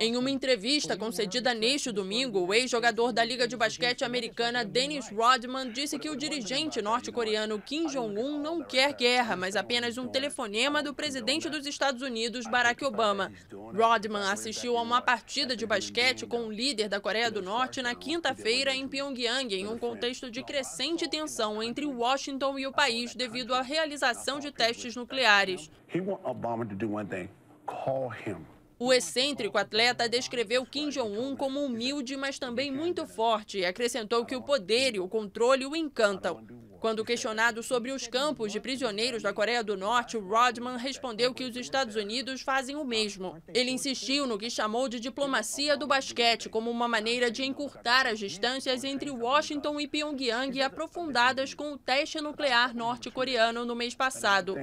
Em uma entrevista concedida neste domingo, o ex-jogador da Liga de Basquete Americana Dennis Rodman disse que o dirigente norte-coreano Kim Jong-un não quer guerra, mas apenas um telefonema do presidente dos Estados Unidos, Barack Obama. Rodman assistiu a uma partida de basquete com o líder da Coreia do Norte na quinta-feira em Pyongyang, em um contexto de crescente tensão entre Washington e o país devido à realização de testes nucleares. He want Obama to uma coisa: o excêntrico atleta descreveu Kim Jong-un como humilde, mas também muito forte e acrescentou que o poder e o controle o encantam. Quando questionado sobre os campos de prisioneiros da Coreia do Norte, Rodman respondeu que os Estados Unidos fazem o mesmo. Ele insistiu no que chamou de diplomacia do basquete como uma maneira de encurtar as distâncias entre Washington e Pyongyang aprofundadas com o teste nuclear norte-coreano no mês passado.